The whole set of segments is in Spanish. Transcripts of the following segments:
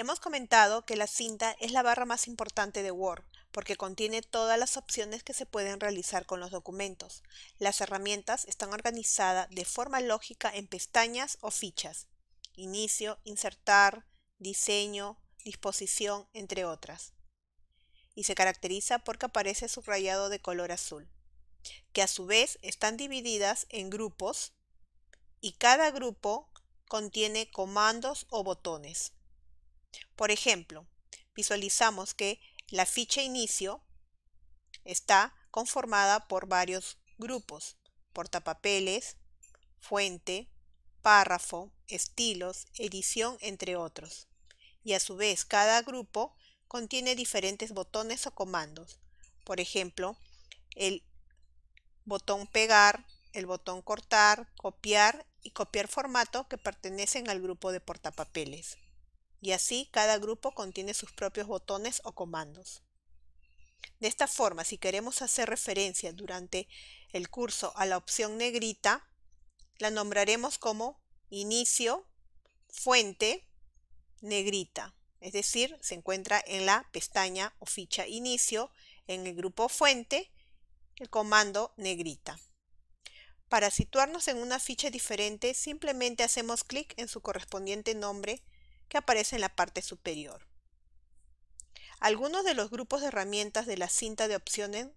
Hemos comentado que la cinta es la barra más importante de Word porque contiene todas las opciones que se pueden realizar con los documentos. Las herramientas están organizadas de forma lógica en pestañas o fichas. Inicio, insertar, diseño, disposición, entre otras. Y se caracteriza porque aparece subrayado de color azul, que a su vez están divididas en grupos y cada grupo contiene comandos o botones. Por ejemplo, visualizamos que la ficha inicio está conformada por varios grupos, portapapeles, fuente, párrafo, estilos, edición, entre otros. Y a su vez, cada grupo contiene diferentes botones o comandos. Por ejemplo, el botón pegar, el botón cortar, copiar y copiar formato que pertenecen al grupo de portapapeles y así cada grupo contiene sus propios botones o comandos. De esta forma, si queremos hacer referencia durante el curso a la opción negrita, la nombraremos como inicio fuente negrita, es decir, se encuentra en la pestaña o ficha inicio, en el grupo fuente, el comando negrita. Para situarnos en una ficha diferente, simplemente hacemos clic en su correspondiente nombre que aparece en la parte superior. Algunos de los grupos de herramientas de la cinta de opciones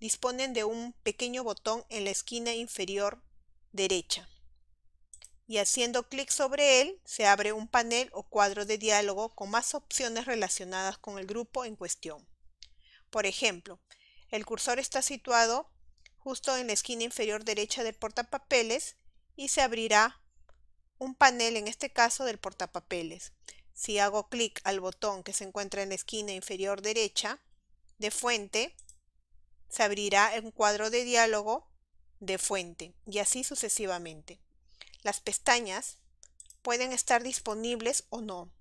disponen de un pequeño botón en la esquina inferior derecha y haciendo clic sobre él se abre un panel o cuadro de diálogo con más opciones relacionadas con el grupo en cuestión. Por ejemplo, el cursor está situado justo en la esquina inferior derecha del portapapeles y se abrirá un panel, en este caso del portapapeles. Si hago clic al botón que se encuentra en la esquina inferior derecha de fuente, se abrirá un cuadro de diálogo de fuente y así sucesivamente. Las pestañas pueden estar disponibles o no.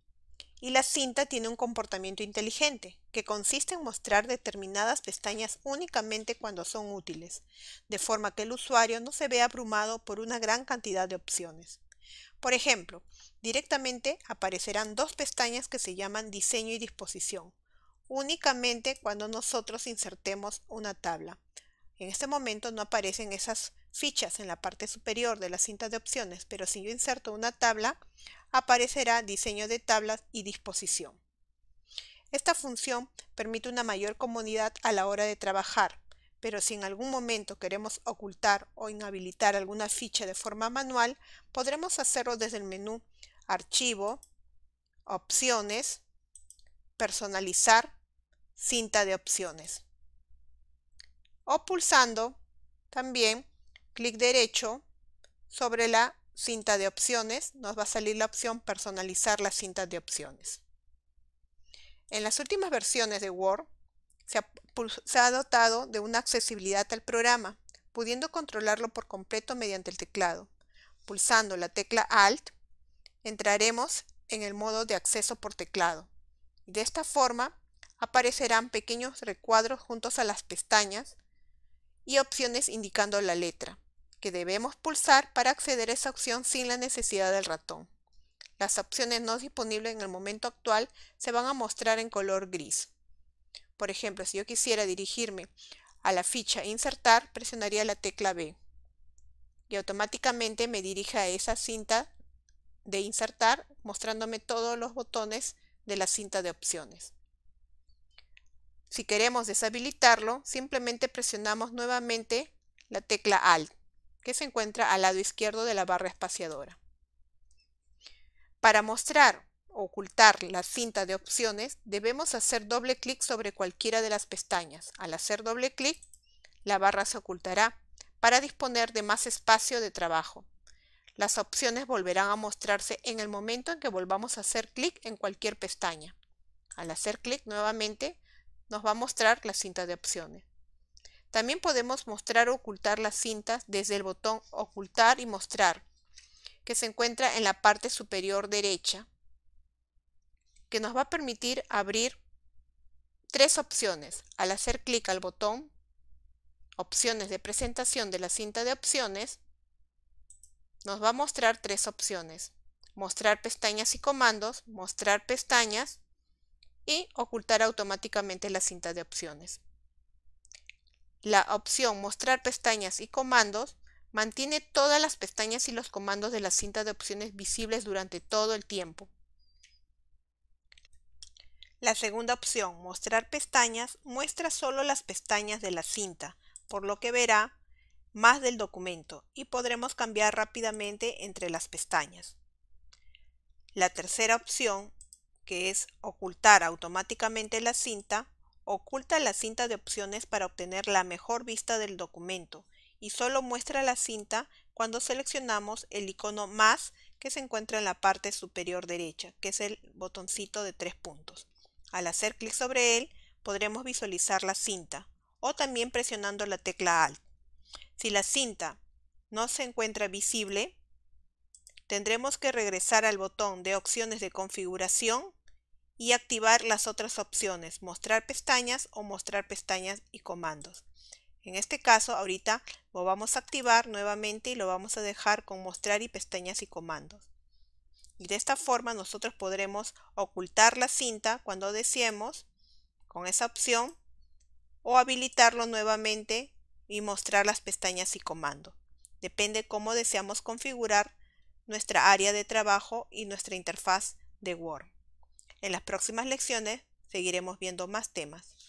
Y la cinta tiene un comportamiento inteligente, que consiste en mostrar determinadas pestañas únicamente cuando son útiles, de forma que el usuario no se vea abrumado por una gran cantidad de opciones. Por ejemplo, directamente aparecerán dos pestañas que se llaman diseño y disposición, únicamente cuando nosotros insertemos una tabla. En este momento no aparecen esas fichas en la parte superior de la cinta de opciones, pero si yo inserto una tabla, aparecerá diseño de tablas y disposición. Esta función permite una mayor comodidad a la hora de trabajar, pero si en algún momento queremos ocultar o inhabilitar alguna ficha de forma manual, podremos hacerlo desde el menú Archivo, Opciones, Personalizar, Cinta de opciones. O pulsando también clic derecho sobre la cinta de opciones, nos va a salir la opción Personalizar las cinta de opciones. En las últimas versiones de Word, se ha, dotado de una accesibilidad al programa, pudiendo controlarlo por completo mediante el teclado. Pulsando la tecla Alt, entraremos en el modo de acceso por teclado. De esta forma, aparecerán pequeños recuadros juntos a las pestañas y opciones indicando la letra, que debemos pulsar para acceder a esa opción sin la necesidad del ratón. Las opciones no disponibles en el momento actual se van a mostrar en color gris. Por ejemplo, si yo quisiera dirigirme a la ficha insertar, presionaría la tecla B y automáticamente me dirija a esa cinta de insertar mostrándome todos los botones de la cinta de opciones. Si queremos deshabilitarlo, simplemente presionamos nuevamente la tecla Alt, que se encuentra al lado izquierdo de la barra espaciadora. Para mostrar ocultar la cinta de opciones, debemos hacer doble clic sobre cualquiera de las pestañas. Al hacer doble clic, la barra se ocultará para disponer de más espacio de trabajo. Las opciones volverán a mostrarse en el momento en que volvamos a hacer clic en cualquier pestaña. Al hacer clic nuevamente, nos va a mostrar la cinta de opciones. También podemos mostrar o ocultar las cintas desde el botón Ocultar y Mostrar, que se encuentra en la parte superior derecha que nos va a permitir abrir tres opciones. Al hacer clic al botón Opciones de presentación de la cinta de opciones, nos va a mostrar tres opciones. Mostrar pestañas y comandos, mostrar pestañas y ocultar automáticamente la cinta de opciones. La opción Mostrar pestañas y comandos mantiene todas las pestañas y los comandos de la cinta de opciones visibles durante todo el tiempo. La segunda opción, mostrar pestañas, muestra solo las pestañas de la cinta, por lo que verá más del documento y podremos cambiar rápidamente entre las pestañas. La tercera opción, que es ocultar automáticamente la cinta, oculta la cinta de opciones para obtener la mejor vista del documento y solo muestra la cinta cuando seleccionamos el icono más que se encuentra en la parte superior derecha, que es el botoncito de tres puntos. Al hacer clic sobre él, podremos visualizar la cinta o también presionando la tecla Alt. Si la cinta no se encuentra visible, tendremos que regresar al botón de opciones de configuración y activar las otras opciones, mostrar pestañas o mostrar pestañas y comandos. En este caso, ahorita lo vamos a activar nuevamente y lo vamos a dejar con mostrar y pestañas y comandos y de esta forma nosotros podremos ocultar la cinta cuando deseemos con esa opción o habilitarlo nuevamente y mostrar las pestañas y comando. Depende cómo deseamos configurar nuestra área de trabajo y nuestra interfaz de Word. En las próximas lecciones seguiremos viendo más temas.